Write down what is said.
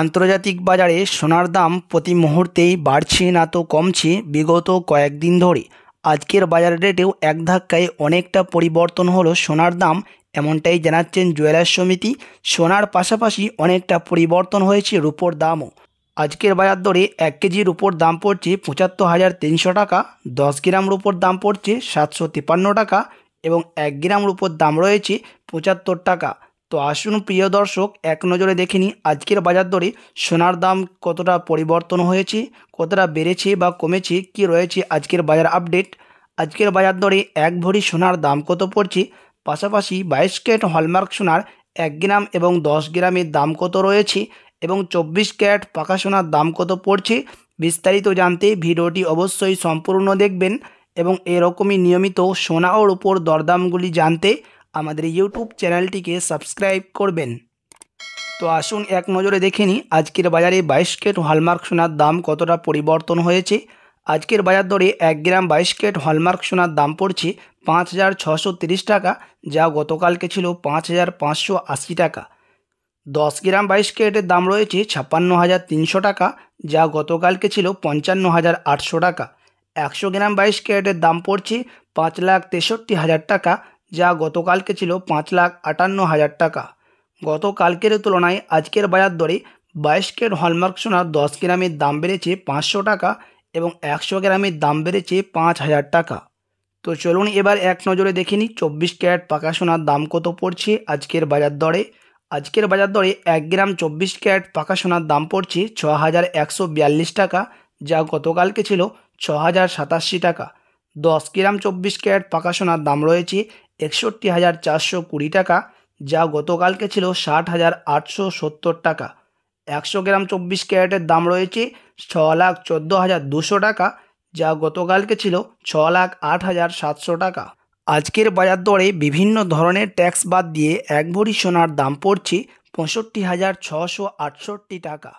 আন্তর্জাতিক বাজারে সোনার দাম প্রতি মুহূর্তেই বাড়ছে না তো কমছে বিগত কয়েকদিন ধরে আজকের বাজার রেটেও এক ধাক্কায় অনেকটা পরিবর্তন হলো সোনার দাম এমনটাই জানাচ্ছেন জুয়েলার্স সমিতি সোনার পাশাপাশি অনেকটা পরিবর্তন হয়েছে রুপোর দামও আজকের বাজার দরে এক কেজি রূপোর দাম পড়ছে পঁচাত্তর হাজার তিনশো টাকা দশ গ্রাম রুপোর দাম পড়ছে সাতশো তিপ্পান্ন টাকা এবং এক গ্রাম রুপোর দাম রয়েছে পঁচাত্তর টাকা তো আসুন প্রিয় দর্শক এক নজরে দেখে নিই আজকের বাজার দরে সোনার দাম কতটা পরিবর্তন হয়েছে কতটা বেড়েছে বা কমেছে কি রয়েছে আজকের বাজার আপডেট আজকের বাজার দরে এক ভরি সোনার দাম কত পড়ছে পাশাপাশি বাইশ ক্যারেট হলমার্ক সোনার এক গ্রাম এবং দশ গ্রামের দাম কত রয়েছে এবং চব্বিশ ক্যারেট পাকা সোনার দাম কত পড়ছে বিস্তারিত জানতে ভিডিওটি অবশ্যই সম্পূর্ণ দেখবেন এবং এরকমই নিয়মিত সোনা ওর উপর দরদামগুলি জানতে আমাদের ইউটিউব চ্যানেলটিকে সাবস্ক্রাইব করবেন তো আসুন এক নজরে দেখে নিই আজকের বাজারে বাইশ কেট হলমার্ক সোনার দাম কতটা পরিবর্তন হয়েছে আজকের বাজার দরে এক গ্রাম বাইশ কেট হলমার্ক সোনার দাম পড়ছে পাঁচ হাজার ছশো তিরিশ টাকা যা গতকালকে ছিল পাঁচ হাজার পাঁচশো আশি টাকা দশ গ্রাম বাইশ কেটের দাম রয়েছে ছাপ্পান্ন হাজার তিনশো টাকা যা গতকালকে ছিল পঞ্চান্ন হাজার আটশো টাকা একশো গ্রাম বাইশ কেটের দাম পড়ছে পাঁচ লাখ তেষট্টি হাজার টাকা যা গতকালকে ছিল পাঁচ লাখ আটান্ন হাজার টাকা গতকালকের তুলনায় আজকের বাজার দরে বাইশ কেট হলমার্ক সোনা দশ গ্রামের দাম বেড়েছে পাঁচশো টাকা এবং একশো গ্রামের দাম বেড়েছে পাঁচ হাজার টাকা তো চলুন এবার এক নজরে দেখে নিই চব্বিশ ক্যারেট পাকা সোনার দাম কত পড়ছে আজকের বাজার দরে আজকের বাজার দরে এক গ্রাম চব্বিশ ক্যারেট পাকা সোনার দাম পড়ছে ছ হাজার একশো বিয়াল্লিশ টাকা যা গতকালকে ছিল ছ হাজার সাতাশি টাকা দশ গ্রাম চব্বিশ ক্যারেট পাকা সোনার দাম রয়েছে একষট্টি হাজার চারশো কুড়ি টাকা যা গতকালকে ছিল ষাট হাজার আটশো সত্তর টাকা একশো গ্রাম চব্বিশ ক্যারেটের দাম রয়েছে ছ লাখ চোদ্দো হাজার দুশো টাকা যা গতকালকে ছিল ছ লাখ আট হাজার সাতশো টাকা আজকের বাজার দরে বিভিন্ন ধরনের ট্যাক্স বাদ দিয়ে এক ভরি সোনার দাম পড়ছে পঁয়ষট্টি হাজার ছশো আটষট্টি টাকা